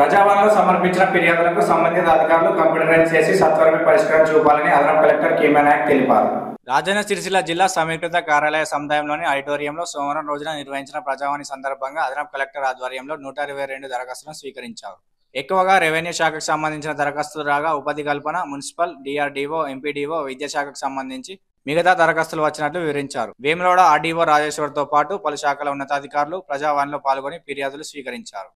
ప్రజావాణిలో సమర్పించిన ఫిర్యాదులకు సంబంధిత అధికారులు కంప్యూటరైజ్ చేసి సత్వరమే పరిష్కారం చూపాలని అదనం కలెక్టర్ కీమా నాయక్ తెలిపారు రాజన్న సిరిసిల్ల జిల్లా సమీకృత కార్యాలయ సముదాయంలోని ఆడిటోరియంలో సోమవారం రోజున నిర్వహించిన ప్రజావాణి సందర్భంగా అదనపు కలెక్టర్ ఆధ్వర్యంలో నూట ఇరవై రెండు దరఖాస్తులను స్వీకరించారు ఎక్కువగా రెవెన్యూ శాఖకు సంబంధించిన దరఖాస్తులు రాగా ఉపాధి కల్పన మున్సిపల్ డిఆర్డీఓ ఎంపీడీఓ విద్యాశాఖకు సంబంధించి మిగతా దరఖాస్తులు వచ్చినట్లు వివరించారు వేములవాడ ఆర్డీఓ రాజేశ్వర్తో పాటు పలు శాఖల ఉన్నతాధికారులు ప్రజావాణిలో పాల్గొని ఫిర్యాదులు స్వీకరించారు